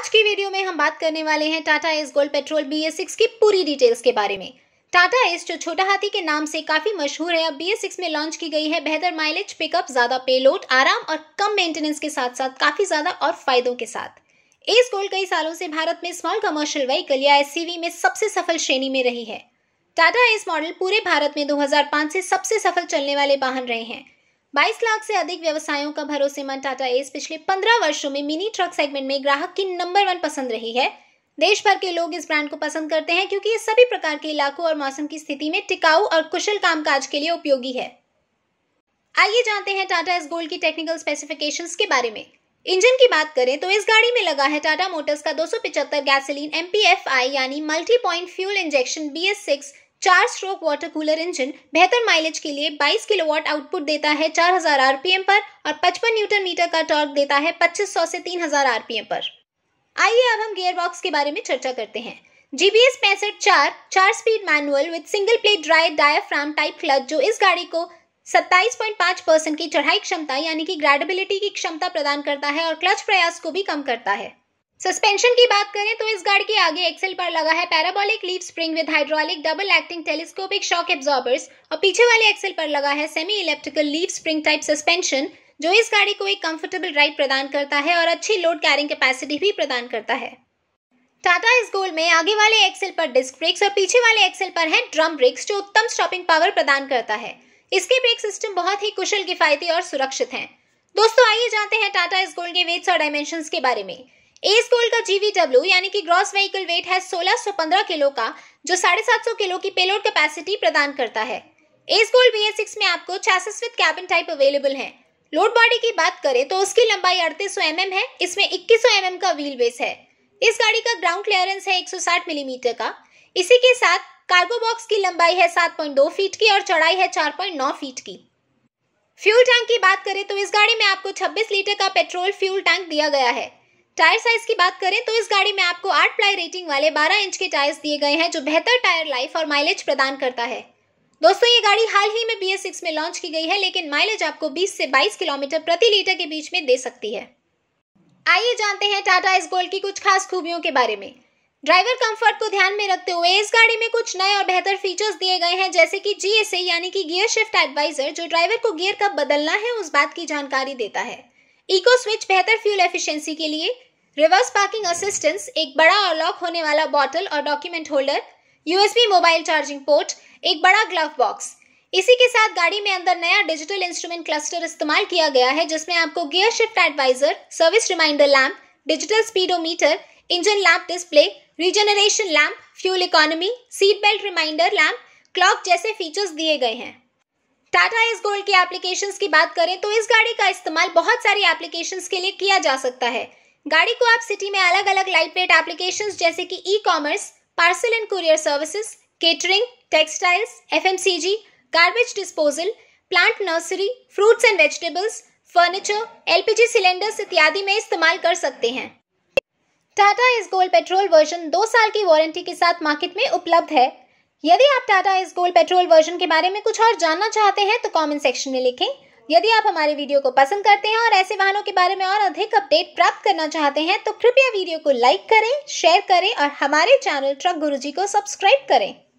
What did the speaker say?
आज की वीडियो में हम बात करने वाले हैं Tata Ace gold petrol B S six की पूरी डिटेल्स के बारे में टाटा एस जो छोटा हाथी के नाम से काफी मशहूर है अब बी एस सिक्स में लॉन्च की गई है बेहतर माइलेज पिकअप ज्यादा पेलोड आराम और कम मेंटेनेंस के साथ साथ काफी ज्यादा और फायदों के साथ एस गोल्ड कई सालों से भारत में स्मॉल कमर्शियल व्हीकल या एस में सबसे सफल श्रेणी में रही है टाटा एस मॉडल पूरे भारत में दो से सबसे सफल चलने वाले वाहन रहे हैं 22 लाख से अधिक व्यवसायों का भरोसेमंद टाटा एस पिछले 15 वर्षों में मिनी ट्रक सेगमेंट में ग्राहक की नंबर वन पसंद रही है देश भर के लोग इस ब्रांड को पसंद करते हैं क्योंकि ये सभी प्रकार के इलाकों और मौसम की स्थिति में टिकाऊ और कुशल कामकाज के लिए उपयोगी है आइए जानते हैं टाटा एस गोल्ड की टेक्निकल स्पेसिफिकेशंस के बारे में इंजन की बात करें तो इस गाड़ी में लगा है टाटा मोटर्स का दो सौ 275 गैसलीन एम यानी multi point fuel injection B S six चार स्ट्रोक वाटर कूलर इंजन बेहतर माइलेज के लिए 22 किलोवाट आउटपुट देता है 4000 आरपीएम पर और 55 न्यूटन मीटर का टॉर्क देता है 2500 से 3000 आरपीएम पर आइए अब हम गियरबॉक्स के बारे में चर्चा करते हैं जीबीएस पैंसठ चार चार speed manual with single plate dry diaphragm type clutch जो इस गाड़ी को 27.5 परसेंट की चढ़ाई क्षमता यानी कि ग्रेडेबिलिटी की क्षमता प्रदान करता है और क्लच प्रयास को भी कम करता है सस्पेंशन की बात करें तो इस गाड़ी के आगे एक्सेल पर लगा है parabolic leaf spring with hydraulic double acting telescopic shock absorbers और पीछे वाले एक्सेल पर लगा है semi electrical leaf spring type suspension जो इस गाड़ी को एक कंफर्टेबल राइड प्रदान करता है और अच्छी लोड कैरिंग कैपेसिटी भी प्रदान करता है टाटा इस गोल में आगे वाले एक्सेल पर डिस्क ब्रेक्स और पीछे वाले एक्सेल पर है ड्रम ब्रेक्स जो उत्तम स्टॉपिंग पावर प्रदान करता है इसके ब्रेक सिस्टम बहुत ही कुशल किफायती और सुरक्षित हैं दोस्तों आइए जानते हैं टाटा इस गोल्ड के वेट्स और डायमेंशन के बारे में एस गोल्ड का जीवीडब्ल्यू यानी कि ग्रॉस व्हीकल वेट है 1615 किलो का जो साढ़े सात सौ किलो की पेलोड कैपेसिटी प्रदान करता है Ace gold B S six में आपको विद कैबिन टाइप अवेलेबल है लोड बॉडी की बात करें तो उसकी लंबाई अड़तीस सौ mm है इसमें इक्कीस सौ mm का व्हील बेस है इस गाड़ी का ग्राउंड क्लियरेंस है एक सौ साठ मिलीमीटर का इसी के साथ कार्गो बॉक्स की लंबाई है सात पॉइंट दो फीट की और चौड़ाई है चार पॉइंट नौ फीट की फ्यूल टैंक की बात करें तो इस गाड़ी में आपको छब्बीस लीटर का पेट्रोल फ्यूल टैंक दिया गया है टायर साइज की बात करें तो इस गाड़ी में आपको आठ प्लाई रेटिंग वाले बारह इंच के टायर्स दिए गए हैं जो बेहतर टायर लाइफ और माइलेज प्रदान करता है दोस्तों ये गाड़ी हाल ही में बी में लॉन्च की गई है लेकिन माइलेज आपको 20 से 22 किलोमीटर प्रति लीटर के बीच में दे सकती है आइए जानते हैं टाटा एस गोल्ड की कुछ खास खूबियों के बारे में ड्राइवर कंफर्ट को ध्यान में रखते हुए इस गाड़ी में कुछ नए और बेहतर फीचर्स दिए गए हैं जैसे कि जीएसए यानी कि गियर शिफ्ट एडवाइजर जो ड्राइवर को गियर कब बदलना है उस बात की जानकारी देता है इको स्विच बेहतर फ्यूल एफिशिएंसी के लिए रिवर्स पार्किंग असिस्टेंस एक बड़ा और लॉक होने वाला बॉटल और document holder USB mobile charging port एक बड़ा ग्लव बॉक्स इसी के साथ गाड़ी में अंदर नया डिजिटल इंस्ट्रूमेंट क्लस्टर इस्तेमाल किया गया है जिसमें आपको gear shift advisor service reminder lamp digital speedometer engine lamp display regeneration lamp fuel economy seat belt reminder lamp clock जैसे फीचर्स दिए गए हैं टाटा एस गोल्ड के एप्लीकेशंस की बात करें तो इस गाड़ी का इस्तेमाल बहुत सारी एप्लीकेशंस के लिए किया जा सकता है गाड़ी को आप सिटी में अलग अलग लाइट वेट एप्लीकेशन जैसे कि e commerce parcel and courier services catering textiles जी garbage disposal plant nursery fruits and vegetables furniture LPG cylinders इत्यादि में इस्तेमाल कर सकते हैं टाटा इस गोल्ड पेट्रोल वर्जन दो साल की वारंटी के साथ मार्केट में उपलब्ध है यदि आप टाटा इस गोल्ड पेट्रोल वर्जन के बारे में कुछ और जानना चाहते हैं तो कमेंट सेक्शन में लिखें यदि आप हमारे वीडियो को पसंद करते हैं और ऐसे वाहनों के बारे में और अधिक अपडेट प्राप्त करना चाहते हैं तो कृपया वीडियो को लाइक करें शेयर करें और हमारे चैनल ट्रक गुरुजी को सब्सक्राइब करें